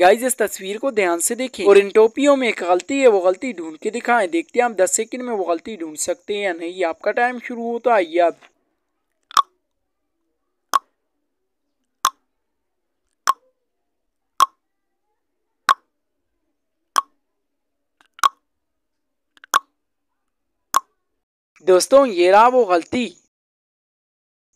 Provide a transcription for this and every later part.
guys इस तस्वीर को ध्यान से देखें और इन टोपियों में एक गलती है वो गलती ढूंढ के दिखाएं देखते हैं आप 10 सेकंड में वो गलती ढूंढ सकते हैं या नहीं आपका टाइम शुरू होता है अब दोस्तों ये रहा वो गलती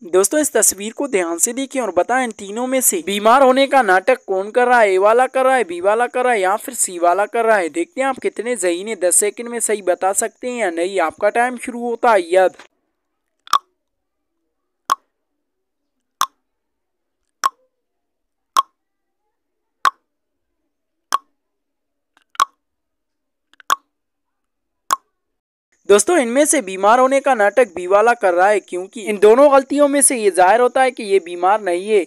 दोस्तों इस तस्वीर को ध्यान से देखिए और बताएं इन तीनों में से बीमार होने का नाटक कौन कर रहा है ए वाला कर रहा है बी वाला कर रहा है या फिर सी वाला कर रहा है देखते हैं आप कितने जहीने दस सेकंड में सही बता सकते हैं या नहीं आपका टाइम शुरू होता है यद दोस्तों इनमें से बीमार होने का नाटक बीवाला कर रहा है क्योंकि इन दोनों गलतियों में से ये जाहिर होता है कि ये बीमार नहीं है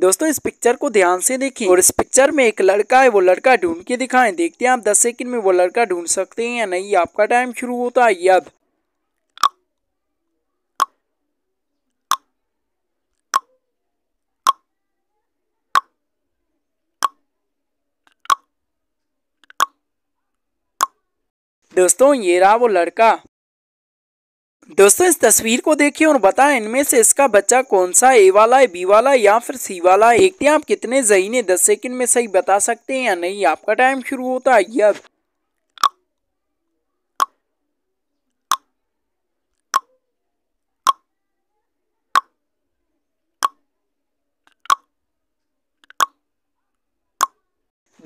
दोस्तों इस पिक्चर को ध्यान से देखें और इस पिक्चर में एक लड़का है वो लड़का ढूंढ के दिखाएं देखते हैं आप 10 सेकंड में वो लड़का ढूंढ सकते हैं या नहीं आपका टाइम शुरू होता है यद दोस्तों ये रहा वो लड़का दोस्तों इस तस्वीर को देखिए और बताएं इनमें से इसका बच्चा कौन सा ए वाला है बी वाला है या फिर सी वाला है देखते तो हैं आप कितने जहीने दस सेकंड में सही बता सकते हैं या नहीं आपका टाइम शुरू होता है अब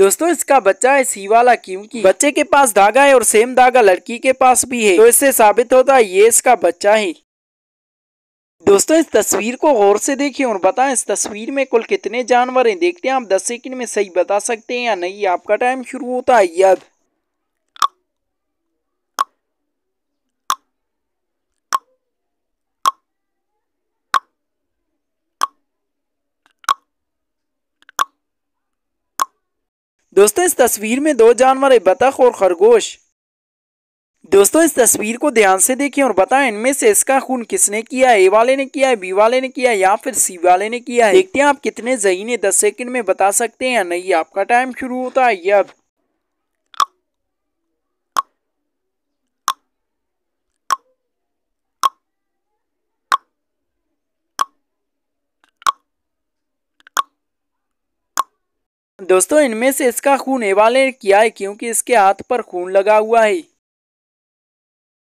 दोस्तों इसका बच्चा है सीवाला क्योंकि बच्चे के पास धागा है और सेम धागा लड़की के पास भी है तो इससे साबित होता है ये इसका बच्चा है दोस्तों इस तस्वीर को गौर से देखिए और बताएं इस तस्वीर में कुल कितने जानवर हैं देखते हैं आप 10 सेकंड में सही बता सकते हैं या नहीं आपका टाइम शुरू होता है यद दोस्तों इस तस्वीर में दो जानवर है बतख और खरगोश दोस्तों इस तस्वीर को ध्यान से देखें और बताएं इनमें से इसका खून किसने किया ए वाले ने किया है बी वाले ने किया या फिर सी वाले ने किया है देखते हैं आप कितने जहीने दस सेकंड में बता सकते हैं नहीं आपका टाइम शुरू होता है या दोस्तों इनमें से इसका खून एवाले किया है क्योंकि इसके हाथ पर खून लगा हुआ है